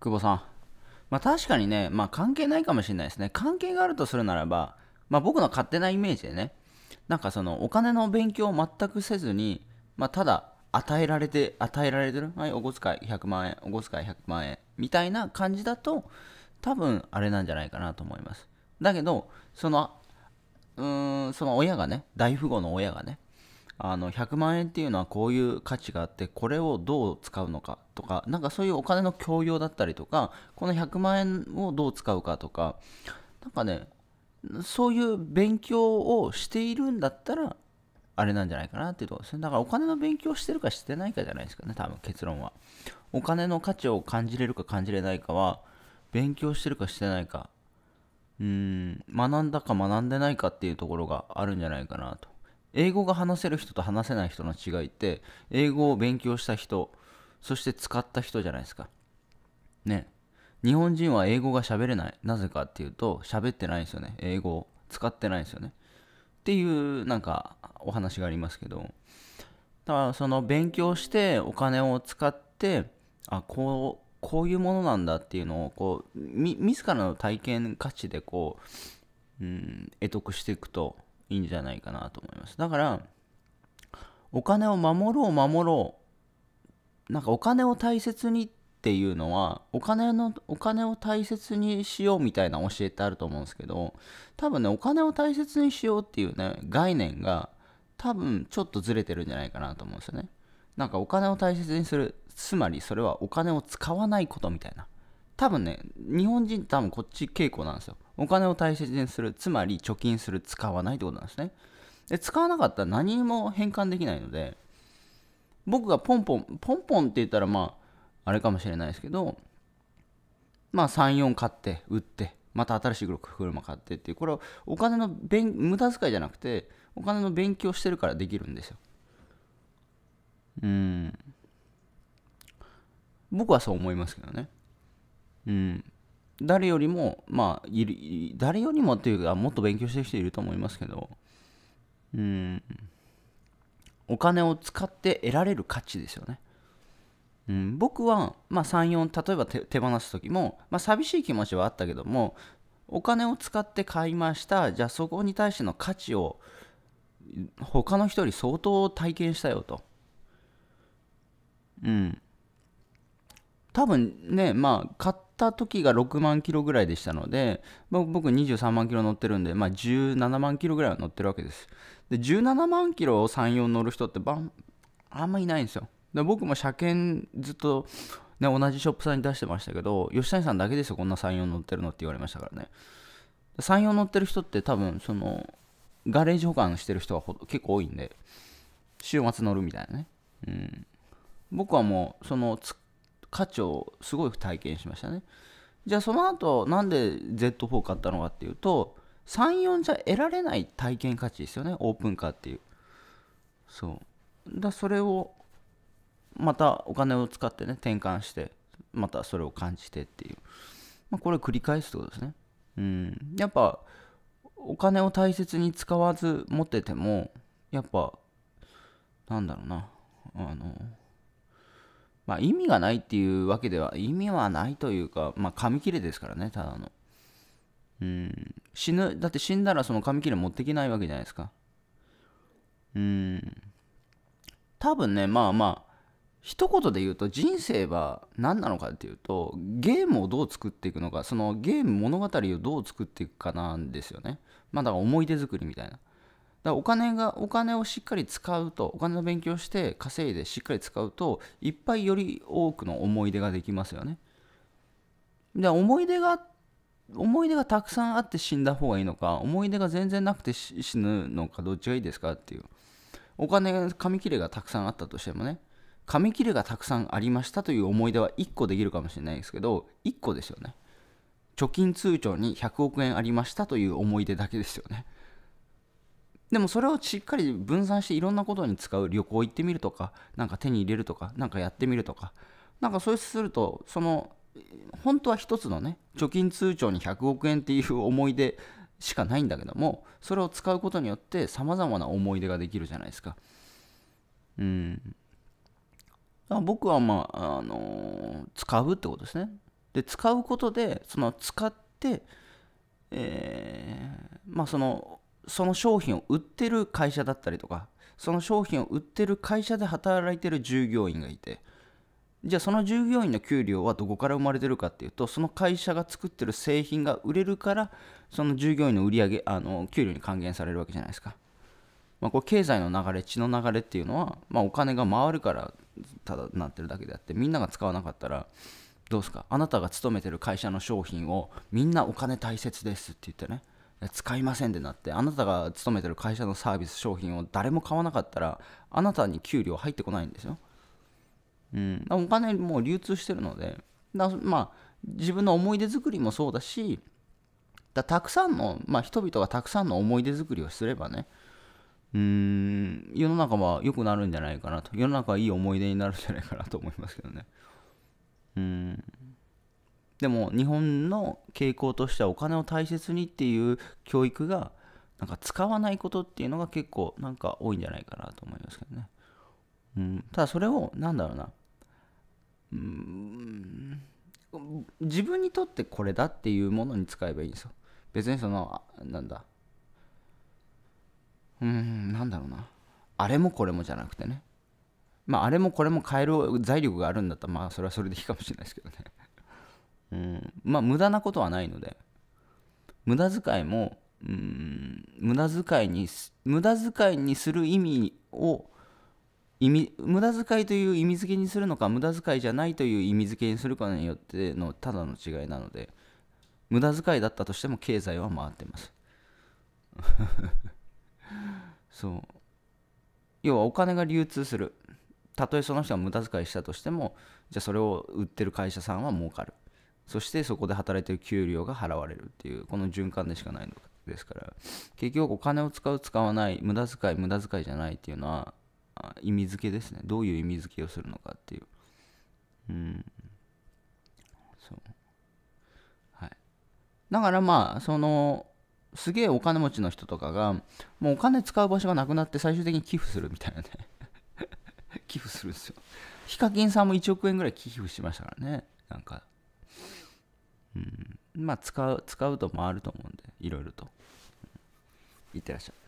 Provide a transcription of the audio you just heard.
久保さん。まあ確かにね、まあ関係ないかもしれないですね。関係があるとするならば、まあ僕の勝手なイメージでね、なんかそのお金の勉強を全くせずに、まあただ与えられて、与えられてるはい、お小遣い100万円、お小遣い100万円、みたいな感じだと、多分あれなんじゃないかなと思います。だけど、その、うーん、その親がね、大富豪の親がね、あの100万円っていうのはこういう価値があってこれをどう使うのかとかなんかそういうお金の共用だったりとかこの100万円をどう使うかとかなんかねそういう勉強をしているんだったらあれなんじゃないかなっていうところだからお金の勉強してるかしてないかじゃないですかね多分結論はお金の価値を感じれるか感じれないかは勉強してるかしてないかうん学んだか学んでないかっていうところがあるんじゃないかなと英語が話せる人と話せない人の違いって英語を勉強した人そして使った人じゃないですかね日本人は英語が喋れないなぜかっていうと喋ってないんですよね英語を使ってないんですよねっていうなんかお話がありますけどだからその勉強してお金を使ってあこうこういうものなんだっていうのをこうみ自らの体験価値でこう、うん、得得していくといいんじゃないかなと思います。だから、お金を守ろう守ろう、なんかお金を大切にっていうのは、お金の、お金を大切にしようみたいな教えってあると思うんですけど、多分ね、お金を大切にしようっていうね、概念が多分ちょっとずれてるんじゃないかなと思うんですよね。なんかお金を大切にする、つまりそれはお金を使わないことみたいな。多分ね、日本人多分こっち傾向なんですよ。お金を大切にする、つまり貯金する、使わないってことなんですね。で、使わなかったら何も変換できないので、僕がポンポン、ポンポンって言ったらまあ、あれかもしれないですけど、まあ3、4買って、売って、また新しい車買ってっていう、これはお金の勉無駄遣いじゃなくて、お金の勉強してるからできるんですよ。うん。僕はそう思いますけどね。うん。誰よりも、まあ、いる誰よりもっていうか、もっと勉強してる人いると思いますけど、うん、お金を使って得られる価値ですよね。うん、僕は、まあ、3、4、例えば手放す時も、まあ、寂しい気持ちはあったけども、お金を使って買いました、じゃあそこに対しての価値を、他の人より相当体験したよと。うん。多分ね、まあ、買った時が6万キロぐらいでしたので、まあ、僕23万キロ乗ってるんで、まあ、17万キロぐらいは乗ってるわけですで17万キロを34乗る人ってばんあんまいないんですよで僕も車検ずっと、ね、同じショップさんに出してましたけど吉谷さんだけですよこんな34乗ってるのって言われましたからね34乗ってる人って多分そのガレージ保管してる人が結構多いんで週末乗るみたいなねうん僕はもうその突っ価値をすごい体験しましたねじゃあその後なんで Z4 買ったのかっていうと34じゃ得られない体験価値ですよねオープンカーっていうそうだそれをまたお金を使ってね転換してまたそれを感じてっていう、まあ、これ繰り返すってことですねうんやっぱお金を大切に使わず持っててもやっぱなんだろうなあのまあ、意味がないっていうわけでは、意味はないというか、まあ、紙切れですからね、ただの。うん、死ぬ、だって死んだらその紙切れ持ってけないわけじゃないですか。うん。多分ね、まあまあ、一言で言うと人生は何なのかっていうとゲームをどう作っていくのかそのゲーム物語をどう作っていくかなんですよねまあだから思い出作りみたいなだお金がお金をしっかり使うとお金の勉強して稼いでしっかり使うといっぱいより多くの思い出ができますよね。で思い出が思い出がたくさんあって死んだ方がいいのか思い出が全然なくて死ぬのかどっちがいいですかっていうお金紙切れがたくさんあったとしてもね紙切れがたくさんありましたという思い出は1個できるかもしれないですけど1個ですよね貯金通帳に100億円ありましたという思い出だけですよねでもそれをしっかり分散していろんなことに使う旅行行ってみるとかなんか手に入れるとかなんかやってみるとかなんかそうするとその本当は一つのね貯金通帳に100億円っていう思い出しかないんだけどもそれを使うことによってさまざまな思い出ができるじゃないですかうん僕はまあ、あのー、使うってことですねで使うことでその使ってえー、まあそのその商品を売ってる会社だったりとかその商品を売ってる会社で働いてる従業員がいてじゃあその従業員の給料はどこから生まれてるかっていうとその会社が作ってる製品が売れるからその従業員の売り上げあの給料に還元されるわけじゃないですか、まあ、これ経済の流れ血の流れっていうのは、まあ、お金が回るからただなってるだけであってみんなが使わなかったらどうですかあなたが勤めてる会社の商品をみんなお金大切ですって言ってね使いませんってなってあなたが勤めてる会社のサービス商品を誰も買わなかったらあなたに給料入ってこないんですよ、うん、お金もう流通してるのでだまあ自分の思い出作りもそうだしだたくさんの、まあ、人々がたくさんの思い出作りをすればねうん世の中は良くなるんじゃないかなと世の中はいい思い出になるんじゃないかなと思いますけどねうんでも日本の傾向としてはお金を大切にっていう教育がなんか使わないことっていうのが結構なんか多いんじゃないかなと思いますけどね。うん、ただそれを何だろうな、うん、自分にとってこれだっていうものに使えばいいんですよ。別にそのなんだうんなんだろうなあれもこれもじゃなくてねまああれもこれも買える財力があるんだったらまあそれはそれでいいかもしれないですけどね。うん、まあ無駄なことはないので無駄遣いも、うん、無駄遣いに無駄遣いにする意味を意味無駄遣いという意味付けにするのか無駄遣いじゃないという意味付けにするかによってのただの違いなので無駄遣いだったとしても経済は回ってます そう要はお金が流通するたとえその人が無駄遣いしたとしてもじゃあそれを売ってる会社さんは儲かるそしてそこで働いてる給料が払われるっていうこの循環でしかないのですから結局お金を使う使わない無駄遣い無駄遣いじゃないっていうのは意味付けですねどういう意味付けをするのかっていううんそうはいだからまあそのすげえお金持ちの人とかがもうお金使う場所がなくなって最終的に寄付するみたいなね 寄付するんですよヒカキンさんも1億円ぐらい寄付しましたからねなんかうん、まあ使う使うと回ると思うんでいろいろと、うん、いってらっしゃい